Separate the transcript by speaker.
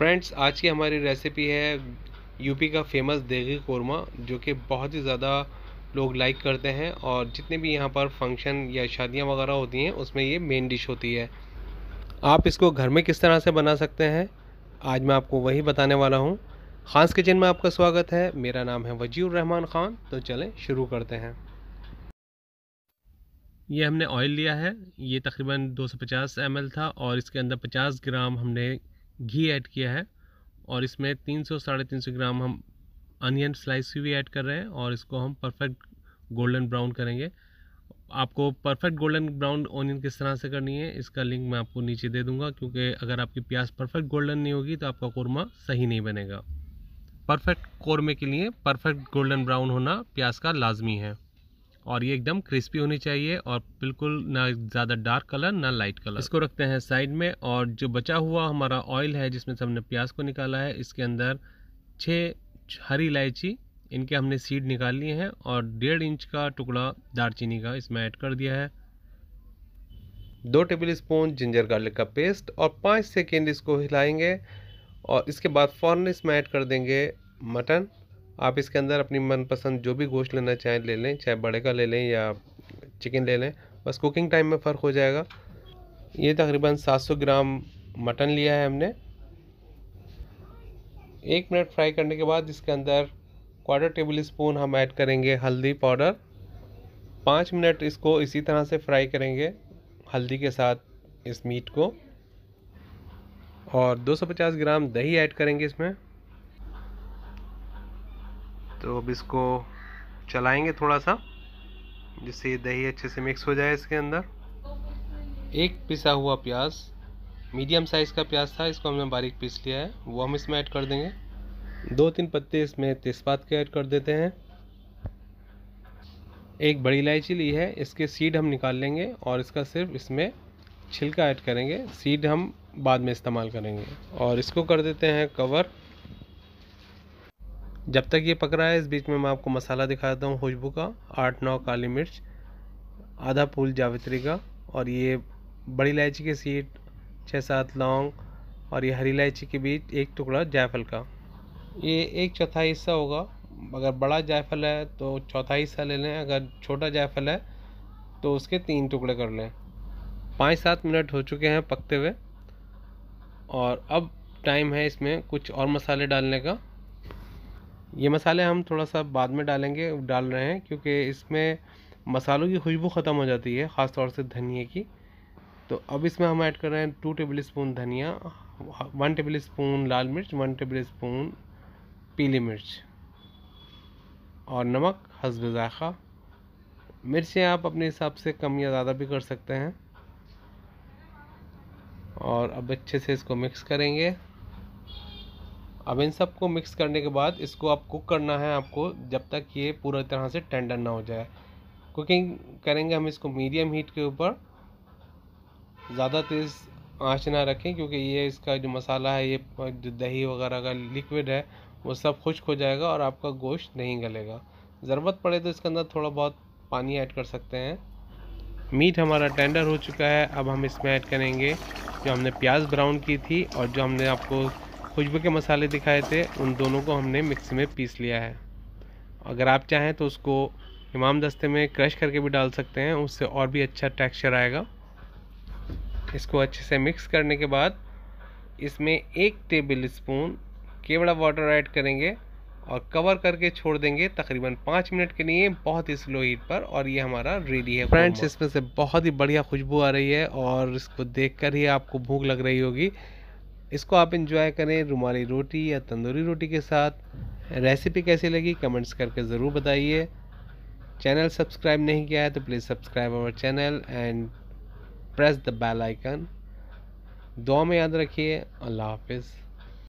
Speaker 1: friends आज की हमारी रेसिपी है यूपी का फेमस देगी कौरमा जो कि बहुत ही ज़्यादा लोग लाइक करते हैं और जितने भी यहाँ पर फंक्शन या शादियाँ वगैरह होती हैं उसमें ये मेन डिश होती है आप इसको घर में किस तरह से बना सकते हैं आज मैं आपको वही बताने वाला हूँ खास किचन में आपका स्वागत है मेरा नाम है वजीर रहमान ख़ान तो चलें शुरू करते हैं ये हमने ऑयल लिया है ये तकरीबन 250 ml था और इसके अंदर 50 ग्राम हमने घी ऐड किया है और इसमें तीन सौ साढ़े तीन सौ ग्राम हम अनियन स्लाइस भी ऐड कर रहे हैं और इसको हम परफेक्ट गोल्डन ब्राउन करेंगे आपको परफेक्ट गोल्डन ब्राउन ऑनियन किस तरह से करनी है इसका लिंक मैं आपको नीचे दे दूंगा क्योंकि अगर आपकी प्याज परफेक्ट गोल्डन नहीं होगी तो आपका कौरमा सही नहीं बनेगा परफेक्ट कौरमे के लिए परफेक्ट गोल्डन ब्राउन होना प्याज का लाजमी है और ये एकदम क्रिस्पी होनी चाहिए और बिल्कुल ना ज़्यादा डार्क कलर ना लाइट कलर इसको रखते हैं साइड में और जो बचा हुआ हमारा ऑयल है जिसमें से हमने प्याज को निकाला है इसके अंदर छः हरी इलायची इनके हमने सीड निकाल लिए हैं और डेढ़ इंच का टुकड़ा दारचीनी का इसमें ऐड कर दिया है दो टेबल स्पून जिंजर गार्लिक का पेस्ट और पाँच सेकेंड इसको हिलाएंगे और इसके बाद फ़ौरन इसमें ऐड कर देंगे मटन आप इसके अंदर अपनी मनपसंद जो भी गोश्त लेना चाहें ले लें चाहे बड़े का ले लें या चिकन ले लें बस कुकिंग टाइम में फ़र्क हो जाएगा ये तकरीबन 700 ग्राम मटन लिया है हमने एक मिनट फ्राई करने के बाद इसके अंदर क्वार्टर टेबल स्पून हम ऐड करेंगे हल्दी पाउडर पाँच मिनट इसको इसी तरह से फ्राई करेंगे हल्दी के साथ इस मीट को और 250 ग्राम दही ऐड करेंगे इसमें तो अब इसको चलाएंगे थोड़ा सा जिससे दही अच्छे से मिक्स हो जाए इसके अंदर एक पिसा हुआ प्याज मीडियम साइज़ का प्याज था इसको हमने बारीक पीस लिया है वो हम इसमें ऐड कर देंगे दो तीन पत्ते इसमें तेज़पात के ऐड कर देते हैं एक बड़ी इलायची ली है इसके सीड हम निकाल लेंगे और इसका सिर्फ इसमें छिलका ऐड करेंगे सीड हम बाद में इस्तेमाल करेंगे और इसको कर देते हैं कवर जब तक ये पक रहा है इस बीच में मैं आपको मसाला दिखाता हूँ खुशबू का आठ नौ काली मिर्च आधा फूल जावित्री का और ये बड़ी इलायची की सीट छः सात लौंग और ये हरी इलायची के बीच एक टुकड़ा जायफल का ये एक चौथाई हिस्सा होगा अगर बड़ा जायफल है तो चौथाई हिस्सा ले लें अगर छोटा जायफल है तो उसके तीन टुकड़े कर लें पाँच सात मिनट हो चुके हैं पकते हुए और अब टाइम है इसमें कुछ और मसाले डालने का ये मसाले हम थोड़ा सा बाद में डालेंगे डाल रहे हैं क्योंकि इसमें मसालों की खुशबू ख़त्म हो जाती है ख़ास तौर से धनिए की तो अब इसमें हम ऐड कर रहे हैं टू टेबल स्पून धनिया वन टेबल स्पून लाल मिर्च वन टेबल स्पून पीली मिर्च और नमक हसब ज़ायक़ा मिर्चें आप अपने हिसाब से कम या ज़्यादा भी कर सकते हैं और अब अच्छे से इसको मिक्स करेंगे अब इन सब को मिक्स करने के बाद इसको आप कुक करना है आपको जब तक ये पूरी तरह से टेंडर ना हो जाए कुकिंग करेंगे हम इसको मीडियम हीट के ऊपर ज़्यादा तेज़ आँच ना रखें क्योंकि ये इसका जो मसाला है ये जो दही वगैरह का लिक्विड है वो सब खुश्क हो जाएगा और आपका गोश्त नहीं गलेगा ज़रूरत पड़े तो इसके अंदर थोड़ा बहुत पानी ऐड कर सकते हैं मीट हमारा टेंडर हो चुका है अब हम इसमें ऐड करेंगे जो हमने प्याज ब्राउन की थी और जो हमने आपको खुशबू के मसाले दिखाए थे उन दोनों को हमने मिक्सी में पीस लिया है अगर आप चाहें तो उसको इमाम दस्ते में क्रश करके भी डाल सकते हैं उससे और भी अच्छा टेक्सचर आएगा इसको अच्छे से मिक्स करने के बाद इसमें एक टेबल स्पून केवड़ा वाटर ऐड करेंगे और कवर करके छोड़ देंगे तकरीबन पाँच मिनट के लिए बहुत ही स्लो हीट पर और ये हमारा रेडी है फ्रेंड्स इसमें से बहुत ही बढ़िया खुशबू आ रही है और इसको देखकर ही आपको भूख लग रही होगी इसको आप इंजॉय करें रुमाली रोटी या तंदूरी रोटी के साथ रेसिपी कैसी लगी कमेंट्स करके ज़रूर बताइए चैनल सब्सक्राइब नहीं किया है तो please subscribe our channel and press the bell icon दुआ में याद रखिए अल्लाह हाफिज़